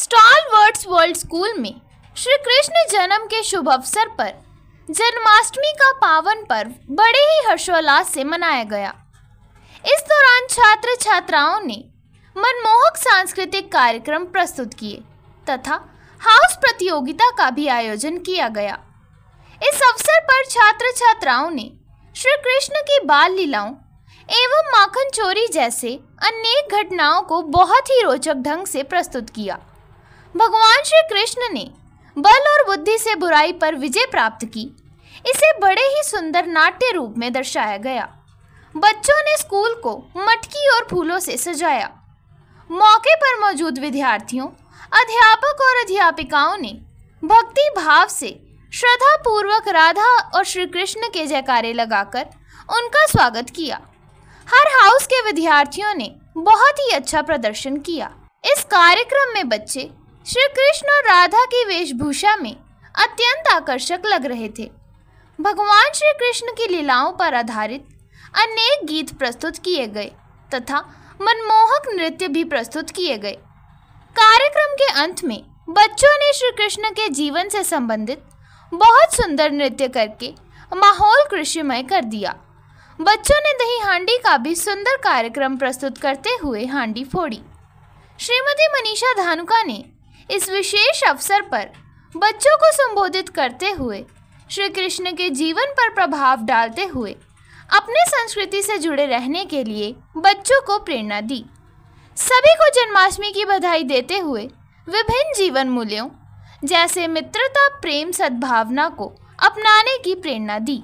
words world school में श्री कृष्ण जन्म के शुभ अवसर पर जन्माष्टमी का पावन पर्व बड़े ही हर्षोल्लास से मनाया गया इस दौरान छात्र छात्राओं ने मनमोहक सांस्कृतिक कार्यक्रम प्रस्तुत किए तथा हाउस प्रतियोगिता का भी आयोजन किया गया इस अवसर पर छात्र छात्राओं ने श्री कृष्ण की बाल लीलाओं एवं माखन चोरी जैसे अनेक घटनाओं को बहुत ही रोचक ढंग से प्रस्तुत किया भगवान श्री कृष्ण ने बल और बुद्धि से बुराई पर विजय प्राप्त की इसे बड़े ही सुंदर नाट्य रूप में दर्शाया गया बच्चों ने स्कूल को मटकी और फूलों से सजाया मौके पर मौजूद विद्यार्थियों अध्यापक और अध्यापिकाओं ने भक्ति भाव से श्रद्धा पूर्वक राधा और श्री कृष्ण के जयकारे लगाकर उनका स्वागत किया हर हाउस के विद्यार्थियों ने बहुत ही अच्छा प्रदर्शन किया इस कार्यक्रम में बच्चे श्री कृष्ण और राधा की वेशभूषा में अत्यंत आकर्षक लग रहे थे भगवान श्री कृष्ण की लीलाओं पर आधारित अनेक गीत प्रस्तुत किए गए तथा मनमोहक नृत्य भी प्रस्तुत किए गए कार्यक्रम के अंत में बच्चों ने श्री कृष्ण के जीवन से संबंधित बहुत सुंदर नृत्य करके माहौल कृषिमय कर दिया बच्चों ने दही हांडी का भी सुंदर कार्यक्रम प्रस्तुत करते हुए हांडी फोड़ी श्रीमती मनीषा धानुका ने इस विशेष अवसर पर बच्चों को संबोधित करते हुए श्री कृष्ण के जीवन पर प्रभाव डालते हुए अपने संस्कृति से जुड़े रहने के लिए बच्चों को प्रेरणा दी सभी को जन्माष्टमी की बधाई देते हुए विभिन्न जीवन मूल्यों जैसे मित्रता प्रेम सद्भावना को अपनाने की प्रेरणा दी